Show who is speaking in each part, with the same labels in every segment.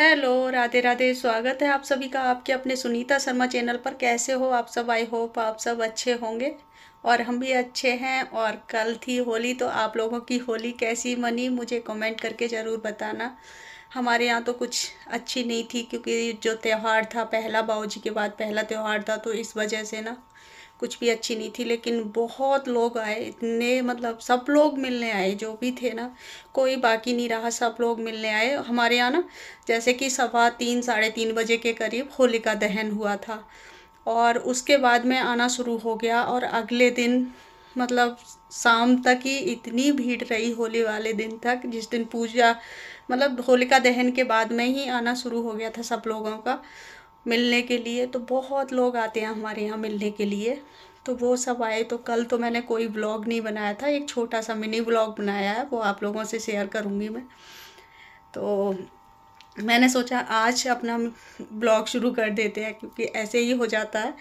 Speaker 1: hello Radhe Radhe स्वागत है आप सभी का आपके अपने सुनीता शर्मा चैनल पर कैसे हो आप सब आई होप आप सब अच्छे होंगे और हम भी अच्छे हैं और कल थी होली तो आप लोगों की होली कैसी बनी मुझे कमेंट करके ज़रूर बताना हमारे यहाँ तो कुछ अच्छी नहीं थी क्योंकि जो त्यौहार था पहला बाबू जी के बाद पहला त्यौहार था तो इस वजह से ना कुछ भी अच्छी नहीं थी लेकिन बहुत लोग आए इतने मतलब सब लोग मिलने आए जो भी थे ना कोई बाकी नहीं रहा सब लोग मिलने आए हमारे यहाँ ना जैसे कि सवा तीन साढ़े तीन बजे के करीब होलिका दहन हुआ था और उसके बाद में आना शुरू हो गया और अगले दिन मतलब शाम तक ही इतनी भीड़ रही होली वाले दिन तक जिस दिन पूजा मतलब होलिका दहन के बाद में ही आना शुरू हो गया था सब लोगों का मिलने के लिए तो बहुत लोग आते हैं हमारे यहाँ मिलने के लिए तो वो सब आए तो कल तो मैंने कोई ब्लॉग नहीं बनाया था एक छोटा सा मिनी ब्लॉग बनाया है वो आप लोगों से शेयर करूँगी मैं तो मैंने सोचा आज अपना ब्लॉग शुरू कर देते हैं क्योंकि ऐसे ही हो जाता है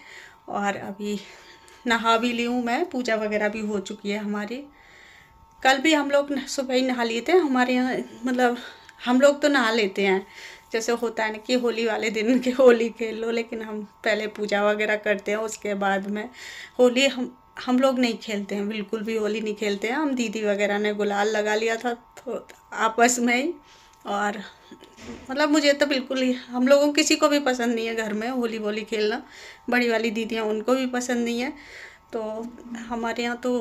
Speaker 1: और अभी नहा भी ली हूँ मैं पूजा वगैरह भी हो चुकी है हमारी कल भी हम लोग सुबह ही नहा लिए थे हमारे यहाँ मतलब हम लोग तो नहा लेते हैं जैसे होता है ना कि होली वाले दिन के होली खेल लो लेकिन हम पहले पूजा वगैरह करते हैं उसके बाद में होली हम हम लोग नहीं खेलते हैं बिल्कुल भी होली नहीं खेलते हैं हम दीदी वगैरह ने गुलाल लगा लिया था तो आपस में ही और मतलब मुझे तो बिल्कुल ही हम लोगों किसी को भी पसंद नहीं है घर में होली वोली खेलना बड़ी वाली दीदियाँ उनको भी पसंद नहीं है तो हमारे यहाँ तो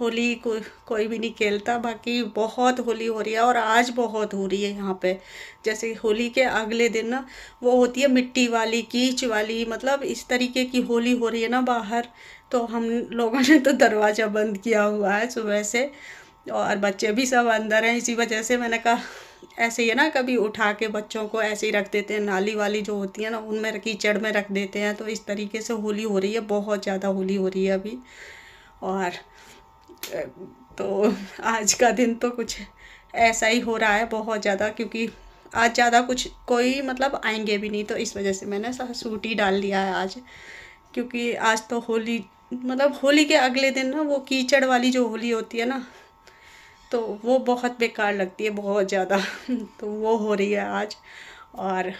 Speaker 1: होली को, कोई भी नहीं खेलता बाकी बहुत होली हो रही है और आज बहुत हो रही है यहाँ पे जैसे होली के अगले दिन ना वो होती है मिट्टी वाली कीच वाली मतलब इस तरीके की होली हो रही है ना बाहर तो हम लोगों ने तो दरवाज़ा बंद किया हुआ है सुबह से और बच्चे भी सब अंदर हैं इसी वजह से मैंने कहा ऐसे ही है ना कभी उठा के बच्चों को ऐसे ही रख देते हैं नाली वाली जो होती है ना उनमें कीचड़ में रख देते हैं तो इस तरीके से होली हो रही है बहुत ज़्यादा होली हो रही है अभी और तो आज का दिन तो कुछ ऐसा ही हो रहा है बहुत ज़्यादा क्योंकि आज ज़्यादा कुछ कोई मतलब आएंगे भी नहीं तो इस वजह से मैंने सूट ही डाल लिया है आज क्योंकि आज तो होली मतलब होली के अगले दिन ना वो कीचड़ वाली जो होली होती है ना तो वो बहुत बेकार लगती है बहुत ज़्यादा तो वो हो रही है आज और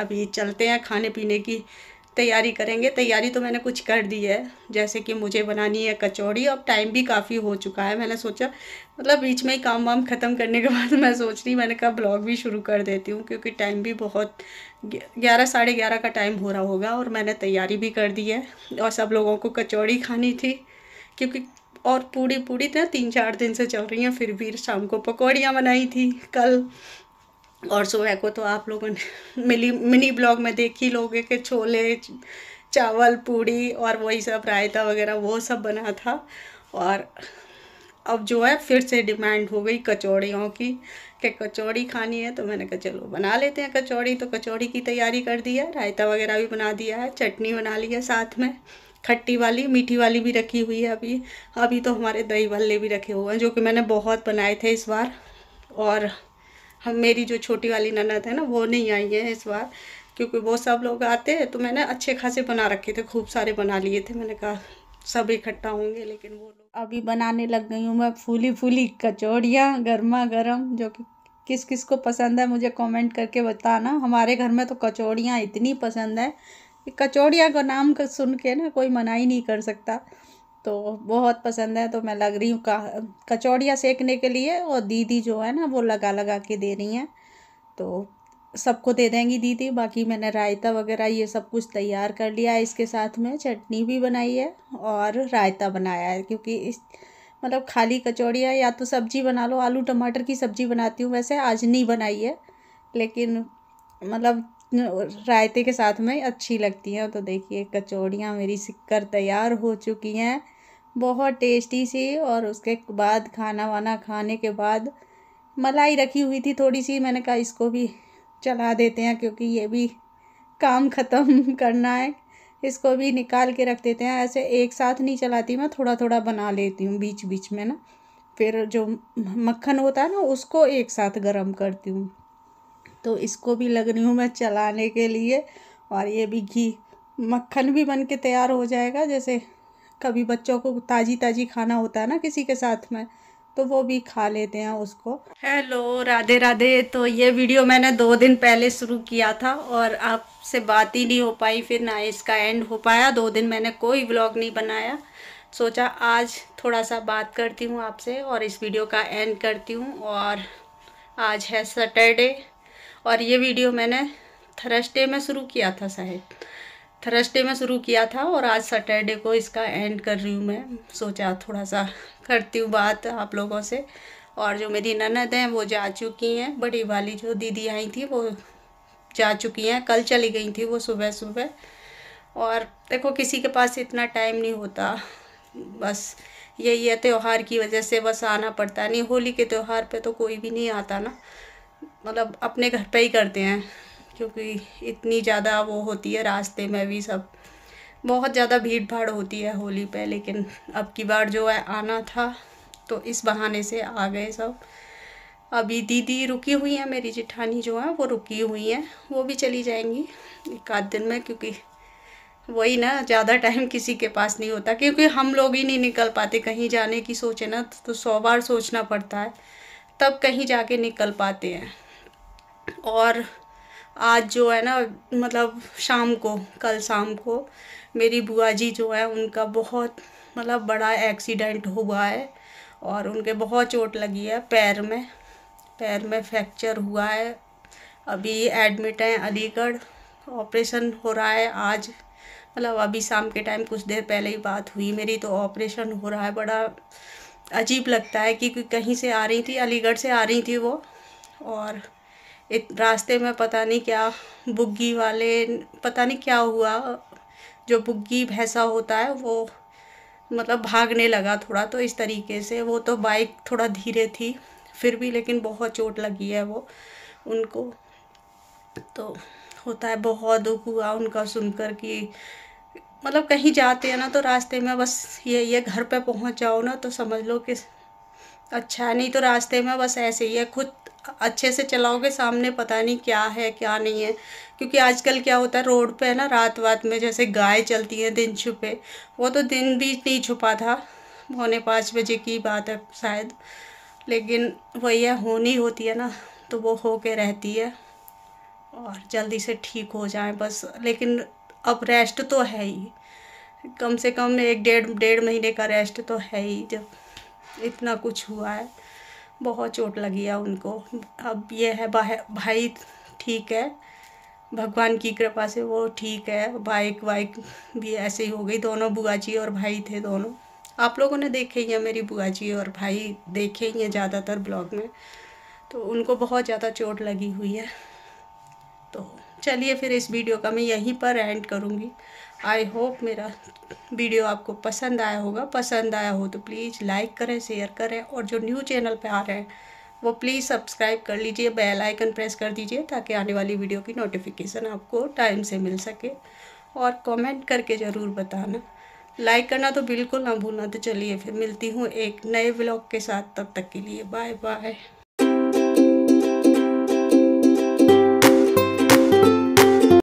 Speaker 1: अभी चलते हैं खाने पीने की तैयारी करेंगे तैयारी तो मैंने कुछ कर दी है जैसे कि मुझे बनानी है कचौड़ी अब टाइम भी काफ़ी हो चुका है मैंने सोचा मतलब बीच में ही काम वाम ख़त्म करने के बाद मैं सोच रही मैंने कहा ब्लॉग भी शुरू कर देती हूँ क्योंकि टाइम भी बहुत ग्यारह साढ़े ग्यारह का टाइम हो रहा होगा और मैंने तैयारी भी कर दी है और सब लोगों को कचौड़ी खानी थी क्योंकि और पूरी पूरी ना तो तीन चार दिन से चल रही हैं फिर भी शाम को पकौड़ियाँ बनाई थी कल और सुबह को तो आप लोगों ने मिली मिनी ब्लॉग में देख ही लोगे कि छोले चावल पूड़ी और वही सब रायता वगैरह वो सब बना था और अब जो है फिर से डिमांड हो गई कचौड़ियों की कि कचौड़ी खानी है तो मैंने कहा चलो बना लेते हैं कचौड़ी तो कचौड़ी की तैयारी कर दी है रायता वगैरह भी बना दिया है चटनी बना ली है साथ में खट्टी वाली मीठी वाली भी रखी हुई है अभी अभी तो हमारे दही वाले भी रखे हुए हैं जो कि मैंने बहुत बनाए थे इस बार और हम मेरी जो छोटी वाली ननद है ना वो नहीं आई है इस बार क्योंकि वो सब लोग आते हैं तो मैंने अच्छे खासे बना रखे थे खूब सारे बना लिए थे मैंने कहा सब इकट्ठा होंगे लेकिन वो लोग अभी बनाने लग गई हूँ मैं फूली फूली कचौड़ियाँ गर्मा गर्म जो कि किस किस को पसंद है मुझे कमेंट करके बताना हमारे घर में तो कचौड़ियाँ इतनी पसंद है कि कचौड़ियाँ का नाम सुन के ना कोई मना ही नहीं कर सकता तो बहुत पसंद है तो मैं लग रही हूँ कचौड़ियाँ सेकने के लिए और दीदी जो है ना वो लगा लगा के दे रही हैं तो सबको दे देंगी दीदी बाकी मैंने रायता वगैरह ये सब कुछ तैयार कर लिया है इसके साथ में चटनी भी बनाई है और रायता बनाया है क्योंकि इस मतलब खाली कचौड़ियाँ या तो सब्जी बना लो आलू टमाटर की सब्जी बनाती हूँ वैसे आज नहीं बनाई है लेकिन मतलब रायते के साथ में अच्छी लगती हैं तो देखिए कचौड़ियाँ मेरी सिक्कर तैयार हो चुकी हैं बहुत टेस्टी सी और उसके बाद खाना वाना खाने के बाद मलाई रखी हुई थी थोड़ी सी मैंने कहा इसको भी चला देते हैं क्योंकि ये भी काम ख़त्म करना है इसको भी निकाल के रख देते हैं ऐसे एक साथ नहीं चलाती मैं थोड़ा थोड़ा बना लेती हूँ बीच बीच में ना फिर जो मक्खन होता है ना उसको एक साथ गर्म करती हूँ तो इसको भी लग रही हूँ मैं चलाने के लिए और ये भी घी मक्खन भी बन के तैयार हो जाएगा जैसे कभी बच्चों को ताज़ी ताज़ी खाना होता है ना किसी के साथ में तो वो भी खा लेते हैं उसको हेलो राधे राधे तो ये वीडियो मैंने दो दिन पहले शुरू किया था और आपसे बात ही नहीं हो पाई फिर ना इसका एंड हो पाया दो दिन मैंने कोई ब्लॉग नहीं बनाया सोचा आज थोड़ा सा बात करती हूँ आपसे और इस वीडियो का एंड करती हूँ और आज है सैटरडे और ये वीडियो मैंने थर्सडे में शुरू किया था शायद थर्सडे में शुरू किया था और आज सैटरडे को इसका एंड कर रही हूँ मैं सोचा थोड़ा सा करती हूँ बात आप लोगों से और जो मेरी ननद हैं वो जा चुकी हैं बड़ी वाली जो दीदी आई थी वो जा चुकी हैं कल चली गई थी वो सुबह सुबह और देखो किसी के पास इतना टाइम नहीं होता बस यही है त्यौहार की वजह से बस आना पड़ता नहीं होली के त्यौहार पे तो कोई भी नहीं आता ना मतलब अपने घर पे ही करते हैं क्योंकि इतनी ज़्यादा वो होती है रास्ते में भी सब बहुत ज़्यादा भीड़ भाड़ होती है होली पे लेकिन अब की बार जो है आना था तो इस बहाने से आ गए सब अभी दीदी रुकी हुई है मेरी जिठानी जो है वो रुकी हुई हैं वो भी चली जाएंगी एक आध दिन में क्योंकि वही ना ज़्यादा टाइम किसी के पास नहीं होता क्योंकि हम लोग ही नहीं निकल पाते कहीं जाने की सोचे ना तो सौ बार सोचना पड़ता है तब कहीं जाके निकल पाते हैं और आज जो है ना मतलब शाम को कल शाम को मेरी बुआ जी जो है उनका बहुत मतलब बड़ा एक्सीडेंट हुआ है और उनके बहुत चोट लगी है पैर में पैर में फ्रैक्चर हुआ है अभी एडमिट हैं अलीगढ़ ऑपरेशन हो रहा है आज मतलब अभी शाम के टाइम कुछ देर पहले ही बात हुई मेरी तो ऑपरेशन हो रहा है बड़ा अजीब लगता है कि कहीं से आ रही थी अलीगढ़ से आ रही थी वो और इत रास्ते में पता नहीं क्या बुग्गी वाले पता नहीं क्या हुआ जो बुग्गी भैंसा होता है वो मतलब भागने लगा थोड़ा तो इस तरीके से वो तो बाइक थोड़ा धीरे थी फिर भी लेकिन बहुत चोट लगी है वो उनको तो होता है बहुत दुख हुआ उनका सुनकर कि मतलब कहीं जाते हैं ना तो रास्ते में बस ये ये घर पे पहुंच जाओ ना तो समझ लो कि अच्छा नहीं तो रास्ते में बस ऐसे ही है खुद अच्छे से चलाओगे सामने पता नहीं क्या है क्या नहीं है क्योंकि आजकल क्या होता है रोड पे है ना रात वात में जैसे गाय चलती है दिन छुपे वो तो दिन भी नहीं छुपा था होने पाँच बजे की बात है शायद लेकिन वही है होनी होती है ना तो वो हो के रहती है और जल्दी से ठीक हो जाए बस लेकिन अब रेस्ट तो है ही कम से कम एक डेढ़ डेढ़ महीने का रेस्ट तो है ही जब इतना कुछ हुआ है बहुत चोट लगी है उनको अब ये है भाई ठीक है भगवान की कृपा से वो ठीक है बाइक वाइक भी ऐसे ही हो गई दोनों बुआ जी और भाई थे दोनों आप लोगों ने देखे ही हैं मेरी बुआ जी और भाई देखे ही हैं ज़्यादातर ब्लॉग में तो उनको बहुत ज़्यादा चोट लगी हुई है तो चलिए फिर इस वीडियो का मैं यहीं पर एंड करूँगी आई होप मेरा वीडियो आपको पसंद आया होगा पसंद आया हो तो प्लीज़ लाइक करें शेयर करें और जो न्यू चैनल पे आ रहे हैं वो प्लीज़ सब्सक्राइब कर लीजिए बेल आइकन प्रेस कर दीजिए ताकि आने वाली वीडियो की नोटिफिकेशन आपको टाइम से मिल सके और कमेंट करके ज़रूर बताना लाइक करना तो बिल्कुल ना भूलना तो चलिए फिर मिलती हूँ एक नए ब्लॉग के साथ तब तक के लिए बाय बाय